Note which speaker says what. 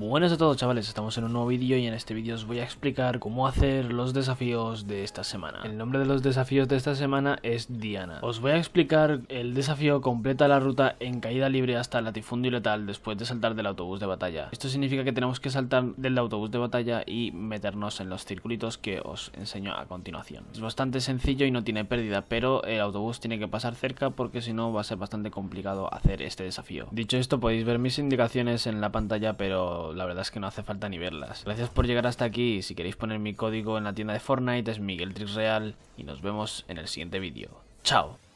Speaker 1: Buenas a todos chavales, estamos en un nuevo vídeo y en este vídeo os voy a explicar cómo hacer los desafíos de esta semana. El nombre de los desafíos de esta semana es Diana. Os voy a explicar el desafío completa la ruta en caída libre hasta latifundio letal después de saltar del autobús de batalla. Esto significa que tenemos que saltar del autobús de batalla y meternos en los circulitos que os enseño a continuación. Es bastante sencillo y no tiene pérdida, pero el autobús tiene que pasar cerca porque si no va a ser bastante complicado hacer este desafío. Dicho esto podéis ver mis indicaciones en la pantalla pero la verdad es que no hace falta ni verlas. Gracias por llegar hasta aquí, si queréis poner mi código en la tienda de Fortnite es Miguel real y nos vemos en el siguiente vídeo. ¡Chao!